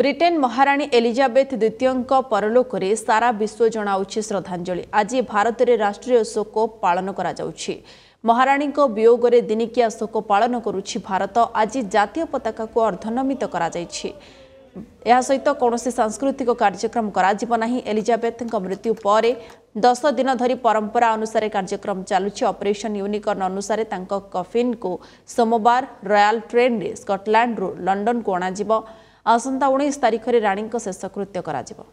Britain ମହାରାଣୀ Elizabeth ଦ୍ୱିତୀୟଙ୍କ ପରଲୋକରେ ସାରା ବିଶ୍ୱ ଜଣାଉଛି ଶ୍ରଦ୍ଧାଞ୍ଜଳି ଆଜି ଭାରତରେ ରାଷ୍ଟ୍ରୀୟ ଶୋକ ପାଳନ କରାଯାଉଛି ମହାରାଣୀଙ୍କ ବିୟୋଗରେ ଦିନିକିଆ ଶୋକ ପାଳନ କରୁଛି ଭାରତ ଆଜି ଜାତୀୟ ପତାକାକୁ ଅର୍ଦ୍ଧନମିତ କରାଯାଇଛି ଏହା ସହିତ କୌଣସି ସାଂସ୍କୃତିକ କାର୍ଯ୍ୟକ୍ରମ କରାଯିବ ନାହିଁ ଏଲିଜାବେଥ୍ଙ୍କ ମୃତ୍ୟୁ ପରେ ଦଶ ଦିନ ଧରି ପରମ୍ପରା ଅନୁସାରେ କାର୍ଯ୍ୟକ୍ରମ ଚାଲୁଛି ଅପରେସନ୍ ୟୁନିକର୍ଣ୍ଣ ଅନୁସାରେ ତାଙ୍କ କଫିନ୍କୁ ସୋମବାର ରୟାଲ୍ ଟ୍ରେନ୍ରେ ସ୍କଟଲାଣ୍ଡରୁ ଲଣ୍ଡନକୁ ଅଣାଯିବ ଆସନ୍ତା ଉଣେଇଶ ତାରିଖରେ ରାଣୀଙ୍କ ଶେଷକୃତ୍ୟ କରାଯିବ